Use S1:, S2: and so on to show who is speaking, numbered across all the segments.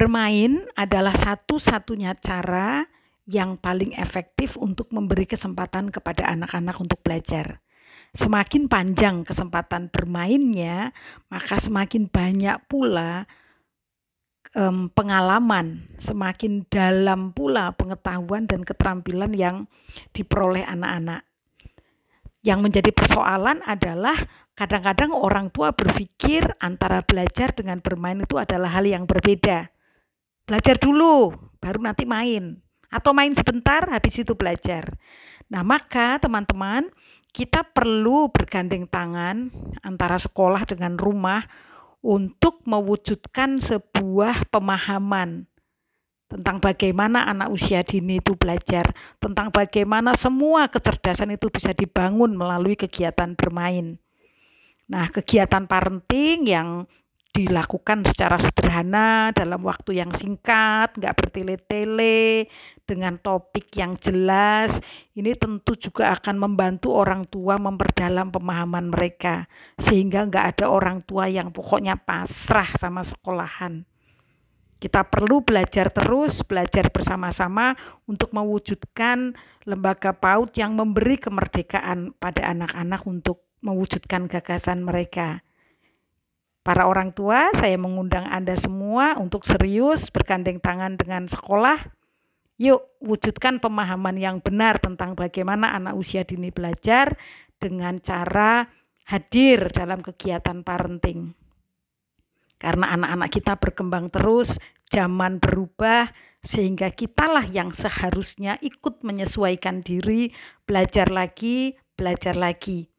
S1: Bermain adalah satu-satunya cara yang paling efektif untuk memberi kesempatan kepada anak-anak untuk belajar. Semakin panjang kesempatan bermainnya, maka semakin banyak pula um, pengalaman, semakin dalam pula pengetahuan dan keterampilan yang diperoleh anak-anak. Yang menjadi persoalan adalah kadang-kadang orang tua berpikir antara belajar dengan bermain itu adalah hal yang berbeda belajar dulu baru nanti main atau main sebentar habis itu belajar. Nah, maka teman-teman, kita perlu bergandeng tangan antara sekolah dengan rumah untuk mewujudkan sebuah pemahaman tentang bagaimana anak usia dini itu belajar, tentang bagaimana semua kecerdasan itu bisa dibangun melalui kegiatan bermain. Nah, kegiatan parenting yang dilakukan secara sederhana dalam waktu yang singkat, nggak bertele-tele, dengan topik yang jelas. Ini tentu juga akan membantu orang tua memperdalam pemahaman mereka, sehingga nggak ada orang tua yang pokoknya pasrah sama sekolahan. Kita perlu belajar terus, belajar bersama-sama untuk mewujudkan lembaga PAUD yang memberi kemerdekaan pada anak-anak untuk mewujudkan gagasan mereka. Para orang tua, saya mengundang Anda semua untuk serius bergandeng tangan dengan sekolah. Yuk, wujudkan pemahaman yang benar tentang bagaimana anak usia dini belajar dengan cara hadir dalam kegiatan parenting. Karena anak-anak kita berkembang terus, zaman berubah, sehingga kitalah yang seharusnya ikut menyesuaikan diri, belajar lagi, belajar lagi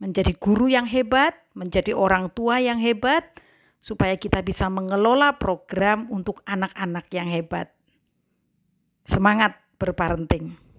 S1: menjadi guru yang hebat, menjadi orang tua yang hebat, supaya kita bisa mengelola program untuk anak-anak yang hebat. Semangat berparenting!